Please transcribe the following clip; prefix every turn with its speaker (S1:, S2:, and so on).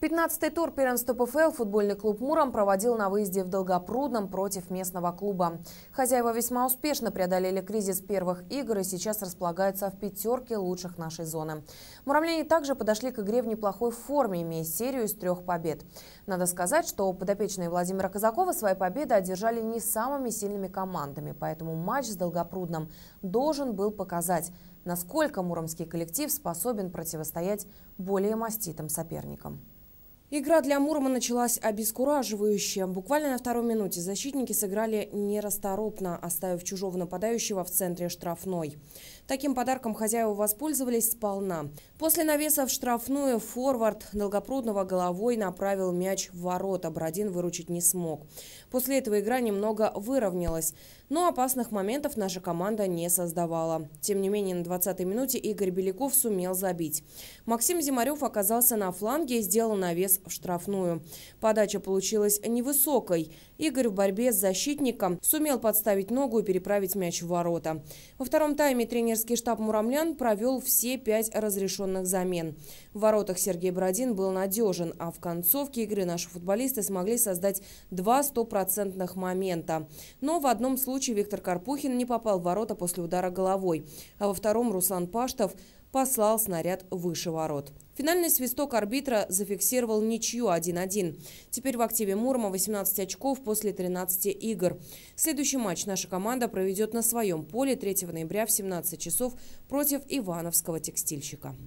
S1: 15-й тур первенства ПФЛ футбольный клуб «Муром» проводил на выезде в Долгопрудном против местного клуба. Хозяева весьма успешно преодолели кризис первых игр и сейчас располагаются в пятерке лучших нашей зоны. Муромляне также подошли к игре в неплохой форме, имея серию из трех побед. Надо сказать, что подопечные Владимира Казакова свои победы одержали не самыми сильными командами, поэтому матч с Долгопрудным должен был показать, насколько муромский коллектив способен противостоять более маститым соперникам. Игра для Мурома началась обескураживающе. Буквально на второй минуте защитники сыграли нерасторопно, оставив чужого нападающего в центре штрафной. Таким подарком хозяева воспользовались сполна. После навеса в штрафную форвард долгопрудного головой направил мяч в ворота. Бродин выручить не смог. После этого игра немного выровнялась, но опасных моментов наша команда не создавала. Тем не менее, на 20-й минуте Игорь Беляков сумел забить. Максим Зимарев оказался на фланге и сделал навес в штрафную. Подача получилась невысокой. Игорь в борьбе с защитником сумел подставить ногу и переправить мяч в ворота. Во втором тайме тренерский штаб «Муромлян» провел все пять разрешенных замен. В воротах Сергей Бородин был надежен, а в концовке игры наши футболисты смогли создать два стопроцентных момента. Но в одном случае Виктор Карпухин не попал в ворота после удара головой, а во втором Руслан Паштов – послал снаряд выше ворот. Финальный свисток арбитра зафиксировал ничью 1-1. Теперь в активе Мурома 18 очков после 13 игр. Следующий матч наша команда проведет на своем поле 3 ноября в 17 часов против Ивановского текстильщика.